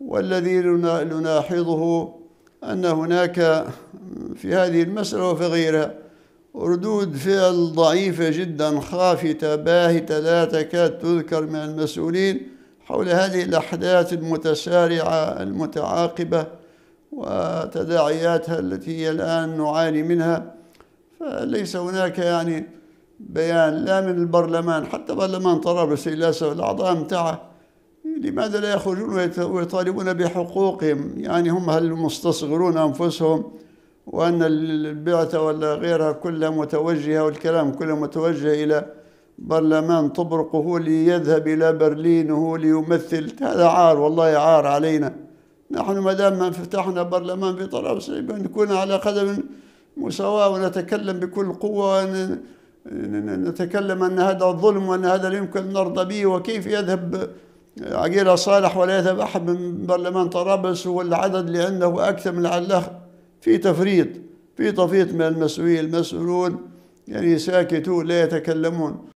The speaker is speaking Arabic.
والذي نلاحظه أن هناك في هذه المسألة وفي غيرها ردود فعل ضعيفة جدا خافتة باهتة لا تكاد تذكر من المسؤولين حول هذه الأحداث المتسارعة المتعاقبة وتداعياتها التي هي الآن نعاني منها فليس هناك يعني بيان لا من البرلمان حتى برلمان طرابلس للأسف الأعضاء متاعه لماذا لا يخرجون ويطالبون بحقوقهم يعني هم هل مستصغرون أنفسهم وأن البعثة ولا غيرها كلها متوجهة والكلام كله متوجه إلى برلمان طبرق هو ليذهب إلى برلين وهو ليمثل هذا عار والله عار علينا نحن ما دام ما فتحنا برلمان في طرابلس نكون على قدم مساواة ونتكلم بكل قوة نتكلم أن هذا ظلم وأن هذا لا يمكن نرضى به وكيف يذهب عقيلة صالح ولا يذهب أحد من برلمان طرابلس والعدد اللي عنده أكثر من العلاخ في تفريط في تفريط من المسؤولين المسؤولون يعني ساكتون لا يتكلمون